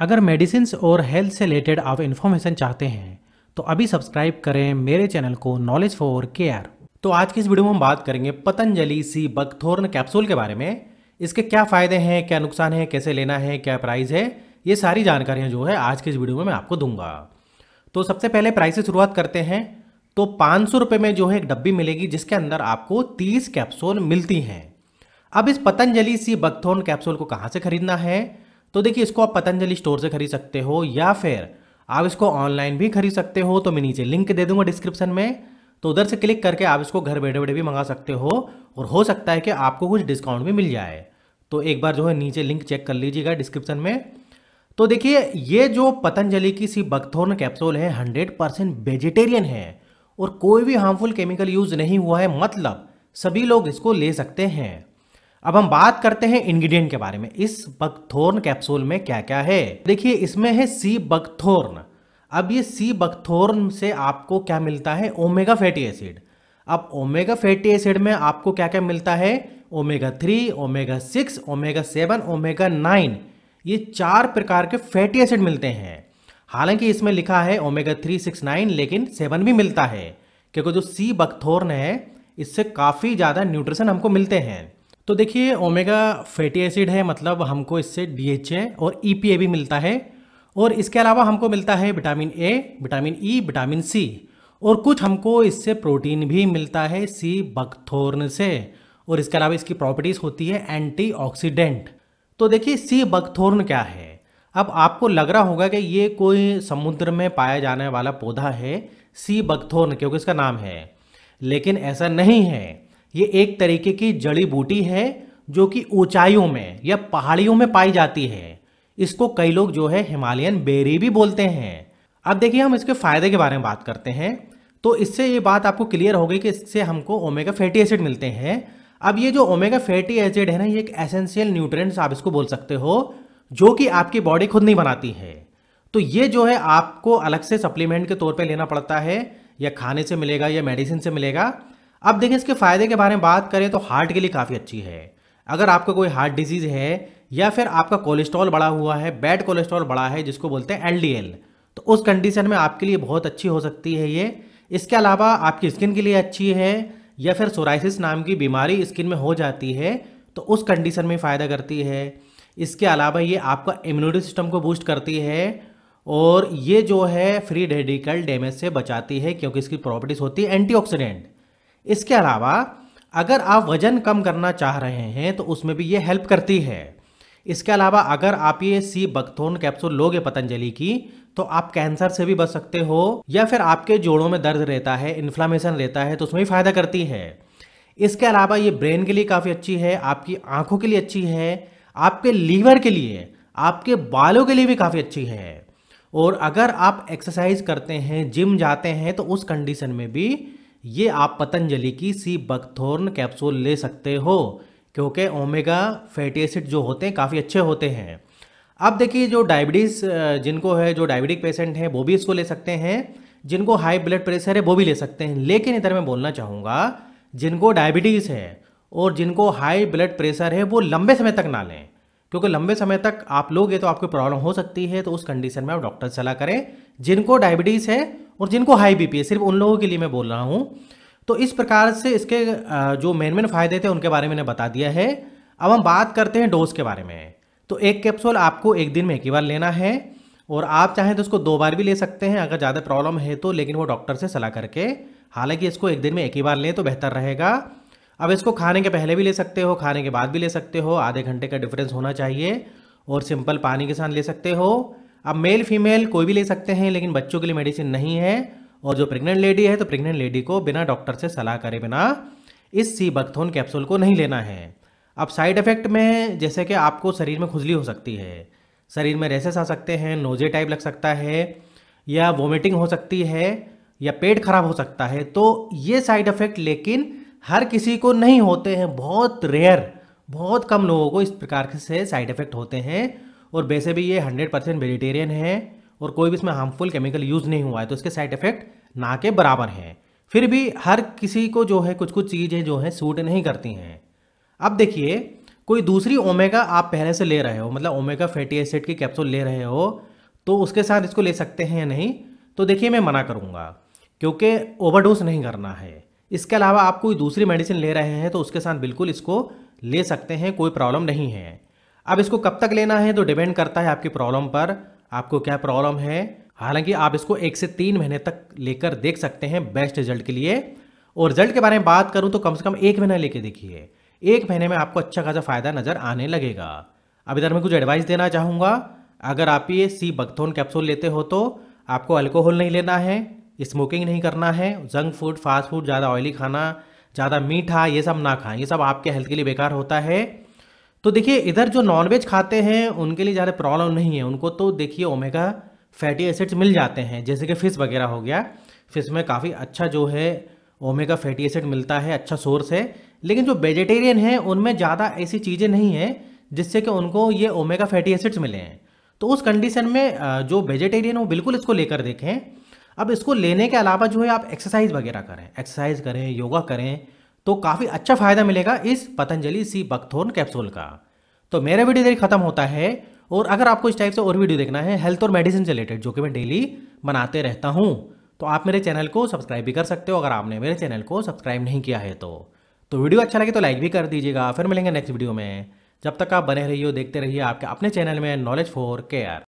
अगर मेडिसिन और हेल्थ से रिलेटेड आप इन्फॉर्मेशन चाहते हैं तो अभी सब्सक्राइब करें मेरे चैनल को नॉलेज फॉर केयर तो आज की इस वीडियो में हम बात करेंगे पतंजलि सी बकथोर्न कैप्सूल के बारे में इसके क्या फ़ायदे हैं क्या नुकसान है कैसे लेना है क्या प्राइस है ये सारी जानकारियाँ जो है आज की इस वीडियो में मैं आपको दूंगा तो सबसे पहले प्राइस से शुरुआत करते हैं तो पाँच सौ में जो है एक डब्बी मिलेगी जिसके अंदर आपको तीस कैप्सूल मिलती हैं अब इस पतंजलि सी बकथोर्न कैप्सूल को कहाँ से खरीदना है तो देखिए इसको आप पतंजलि स्टोर से खरीद सकते हो या फिर आप इसको ऑनलाइन भी खरीद सकते हो तो मैं नीचे लिंक दे दूंगा डिस्क्रिप्शन में तो उधर से क्लिक करके आप इसको घर बैठे बैठे भी मंगा सकते हो और हो सकता है कि आपको कुछ डिस्काउंट भी मिल जाए तो एक बार जो है नीचे लिंक चेक कर लीजिएगा डिस्क्रिप्शन में तो देखिए ये जो पतंजलि की सी बगथोर्न कैप्सूल है हंड्रेड परसेंट वेजिटेरियन है और कोई भी हार्मफुल केमिकल यूज़ नहीं हुआ है मतलब सभी लोग इसको ले सकते हैं अब हम बात करते हैं इंग्रेडिएंट के बारे में इस बकथोर्न कैप्सूल में क्या क्या है देखिए इसमें है सी बकथोर्न अब ये सी बकथोर्न से आपको क्या मिलता है ओमेगा फैटी एसिड अब ओमेगा फैटी एसिड में आपको क्या क्या मिलता है omega three omega six omega seven omega nine ये चार प्रकार के फैटी एसिड मिलते हैं हालांकि इसमें लिखा है ओमेगा थ्री सिक्स नाइन लेकिन सेवन भी मिलता है क्योंकि जो सी बकथोर्न है इससे काफ़ी ज़्यादा न्यूट्रिशन हमको मिलते हैं तो देखिए ओमेगा फैटी एसिड है मतलब हमको इससे डीएचए और ईपीए e भी मिलता है और इसके अलावा हमको मिलता है vitamin A vitamin E vitamin C और कुछ हमको इससे प्रोटीन भी मिलता है सी बकथोर्न से और इसके अलावा इसकी प्रॉपर्टीज़ होती है एंटीऑक्सीडेंट तो देखिए सी बकथोर्न क्या है अब आपको लग रहा होगा कि ये कोई समुद्र में पाया जाने वाला पौधा है सी बकथोर्न क्योंकि इसका नाम है लेकिन ऐसा नहीं है ये एक तरीके की जड़ी बूटी है जो कि ऊंचाइयों में या पहाड़ियों में पाई जाती है इसको कई लोग जो है हिमालयन बेरी भी बोलते हैं अब देखिए हम इसके फायदे के बारे में बात करते हैं तो इससे ये बात आपको क्लियर हो गई कि इससे हमको ओमेगा फैटी एसिड मिलते हैं अब ये जो ओमेगा फैटी एसिड है ना ये एक एसेंशियल न्यूट्रिएंट्स आप इसको बोल सकते हो जो कि आपकी बॉडी खुद नहीं बनाती है तो ये जो है आपको अलग से सप्लीमेंट के तौर पे लेना पड़ता है या खाने से मिलेगा या मेडिसिन से मिलेगा अब देखें इसके फ़ायदे के बारे में बात करें तो हार्ट के लिए काफ़ी अच्छी है अगर आपका कोई हार्ट डिजीज़ है या फिर आपका कोलेस्ट्रॉल बढ़ा हुआ है बैड कोलेस्ट्रॉल बढ़ा है जिसको बोलते हैं एल तो उस कंडीशन में आपके लिए बहुत अच्छी हो सकती है ये इसके अलावा आपकी स्किन के लिए अच्छी है या फिर सोराइसिस नाम की बीमारी स्किन में हो जाती है तो उस कंडीशन में फ़ायदा करती है इसके अलावा ये आपका इम्यूनिटी सिस्टम को बूस्ट करती है और ये जो है फ्री रेडिकल डैमेज से बचाती है क्योंकि इसकी प्रॉपर्टीज़ होती है एंटीऑक्सीडेंट इसके अलावा अगर आप वज़न कम करना चाह रहे हैं तो उसमें भी ये हेल्प करती है इसके अलावा अगर आप ये सी बक्थोन कैप्सूल लोगे पतंजलि की तो आप कैंसर से भी बच सकते हो या फिर आपके जोड़ों में दर्द रहता है इन्फ्लामेशन रहता है तो उसमें भी फ़ायदा करती है इसके अलावा ये ब्रेन के लिए काफ़ी अच्छी है आपकी आंखों के लिए अच्छी है आपके लीवर के लिए आपके बालों के लिए भी काफ़ी अच्छी है और अगर आप एक्सरसाइज करते हैं जिम जाते हैं तो उस कंडीशन में भी ये आप पतंजलि की सी बकथोर्न कैप्सूल ले सकते हो क्योंकि ओमेगा फैटी एसिड जो होते हैं काफ़ी अच्छे होते हैं अब देखिए जो डायबिटीज़ जिनको है जो डायबिटिक पेशेंट हैं वो भी इसको ले सकते हैं जिनको हाई ब्लड प्रेशर है वो भी ले सकते हैं लेकिन इधर मैं बोलना चाहूँगा जिनको डायबिटीज़ है और जिनको हाई ब्लड प्रेशर है वो लंबे समय तक ना लें क्योंकि लंबे समय तक आप लोगे तो आपको प्रॉब्लम हो सकती है तो उस कंडीशन में आप डॉक्टर सलाह करें जिनको डायबिटीज़ है और जिनको हाई बीपी है सिर्फ उन लोगों के लिए मैं बोल रहा हूँ तो इस प्रकार से इसके जो मेन मेन फ़ायदे थे उनके बारे में मैंने बता दिया है अब हम बात करते हैं डोज के बारे में तो एक कैप्सूल आपको एक दिन में एक ही बार लेना है और आप चाहें तो इसको दो बार भी ले सकते हैं अगर ज़्यादा प्रॉब्लम है तो लेकिन वो डॉक्टर से सलाह करके हालांकि इसको एक दिन में एक ही बार लें तो बेहतर रहेगा अब इसको खाने के पहले भी ले सकते हो खाने के बाद भी ले सकते हो आधे घंटे का डिफरेंस होना चाहिए और सिंपल पानी के साथ ले सकते हो अब मेल फीमेल कोई भी ले सकते हैं लेकिन बच्चों के लिए मेडिसिन नहीं है और जो प्रेग्नेंट लेडी है तो प्रेग्नेंट लेडी को बिना डॉक्टर से सलाह करे बिना इस सी बक्थोन कैप्सूल को नहीं लेना है अब साइड इफेक्ट में जैसे कि आपको शरीर में खुजली हो सकती है शरीर में रेसेस आ सकते हैं नोजे टाइप लग सकता है या वोमिटिंग हो सकती है या पेट खराब हो सकता है तो ये साइड इफेक्ट लेकिन हर किसी को नहीं होते हैं बहुत रेयर बहुत कम लोगों को इस प्रकार से साइड इफ़ेक्ट होते हैं और वैसे भी ये हंड्रेड परसेंट वेजिटेरियन है और कोई भी इसमें हार्मफुल केमिकल यूज़ नहीं हुआ है तो इसके साइड इफ़ेक्ट ना के बराबर हैं फिर भी हर किसी को जो है कुछ कुछ चीज़ें जो हैं सूट नहीं करती हैं अब देखिए कोई दूसरी ओमेगा आप पहले से ले रहे हो मतलब ओमेगा फैटी एसिड की कैप्सूल ले रहे हो तो उसके साथ इसको ले सकते हैं या नहीं तो देखिए मैं मना करूँगा क्योंकि ओवरडोज नहीं करना है इसके अलावा आप कोई दूसरी मेडिसिन ले रहे हैं तो उसके साथ बिल्कुल इसको ले सकते हैं कोई प्रॉब्लम नहीं है अब इसको कब तक लेना है तो डिपेंड करता है आपकी प्रॉब्लम पर आपको क्या प्रॉब्लम है हालांकि आप इसको एक से तीन महीने तक लेकर देख सकते हैं बेस्ट रिजल्ट के लिए और रिजल्ट के बारे में बात करूं तो कम से कम एक महीना लेके देखिए एक महीने में आपको अच्छा खासा फ़ायदा नज़र आने लगेगा अब इधर मैं कुछ एडवाइस देना चाहूँगा अगर आप ये सी बगथोन कैप्सूल लेते हो तो आपको अल्कोहल नहीं लेना है स्मोकिंग नहीं करना है जंक फूड फास्ट फूड ज़्यादा ऑयली खाना ज़्यादा मीठा ये सब ना खाएं ये सब आपके हेल्थ के लिए बेकार होता है तो देखिए इधर जो नॉनवेज खाते हैं उनके लिए ज़्यादा प्रॉब्लम नहीं है उनको तो देखिए ओमेगा फैटी एसिड्स मिल जाते हैं जैसे कि फ़िश वगैरह हो गया फ़िश में काफ़ी अच्छा जो है ओमेगा फैटी एसिड मिलता है अच्छा सोर्स है लेकिन जो वेजिटेरियन है उनमें ज़्यादा ऐसी चीज़ें नहीं हैं जिससे कि उनको ये ओमेगा फैटी एसिड्स मिले हैं तो उस कंडीशन में जो वेजिटेरियन वो बिल्कुल इसको लेकर देखें अब इसको लेने के अलावा जो है आप एक्सरसाइज वगैरह करें एक्सरसाइज करें योगा करें तो काफ़ी अच्छा फायदा मिलेगा इस पतंजलि सी बकथोर्न कैप्सूल का तो मेरा वीडियो देखिए खत्म होता है और अगर आपको इस टाइप से और वीडियो देखना है हेल्थ और मेडिसिन से रिलेटेड जो कि मैं डेली बनाते रहता हूँ तो आप मेरे चैनल को सब्सक्राइब भी कर सकते हो अगर आपने मेरे चैनल को सब्सक्राइब नहीं किया है तो तो वीडियो अच्छा लगे तो लाइक भी कर दीजिएगा फिर मिलेंगे नेक्स्ट वीडियो में जब तक आप बने रहिए देखते रहिए आपके अपने चैनल में नॉलेज फॉर केयर